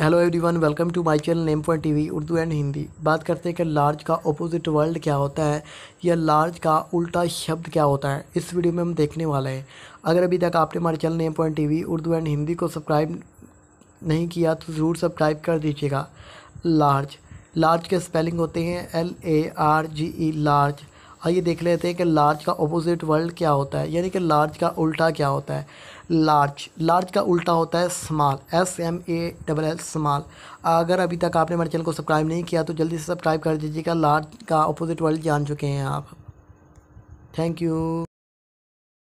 hello everyone welcome to my channel name point T Urdu and Hindi बात करते हैं कि लार्ज का ओपोजिट वर्ल्ड क्या होता है या लार्ज का उल्टा शब्द क्या होता है इस वीडियो में हम देखने वाले हैं अगर अभी तक आपने हमारे channel name point T Urdu and Hindi को सब्सक्राइब नहीं किया तो ज़रूर सब्सक्राइब कर दीजिएगा लार्ज लार्ज के स्पेलिंग होते हैं L A R G E large आइए हाँ, देख लेते हैं कि लार्ज का अपोजिट वर्ड क्या होता है यानी कि लार्ज का उल्टा क्या होता है लार्ज लार्ज का उल्टा होता है small S M A double L small अगर अभी तक आपने मेरे चैनल को सब्सक्राइब नहीं किया तो जल्दी से सब्सक्राइब कर दीजिएगा लार्ज का अपोजिट वर्ल्ड जान चुके हैं आप थैंक यू